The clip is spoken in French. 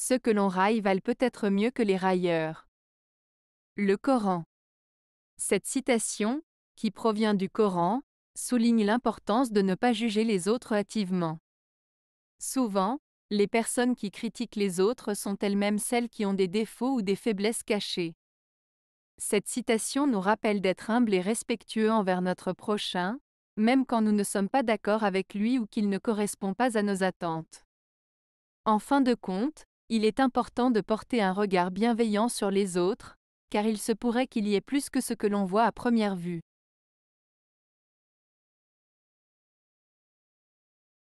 Ceux que l'on raille valent peut-être mieux que les railleurs. Le Coran. Cette citation, qui provient du Coran, souligne l'importance de ne pas juger les autres hâtivement. Souvent, les personnes qui critiquent les autres sont elles-mêmes celles qui ont des défauts ou des faiblesses cachées. Cette citation nous rappelle d'être humbles et respectueux envers notre prochain, même quand nous ne sommes pas d'accord avec lui ou qu'il ne correspond pas à nos attentes. En fin de compte, il est important de porter un regard bienveillant sur les autres, car il se pourrait qu'il y ait plus que ce que l'on voit à première vue.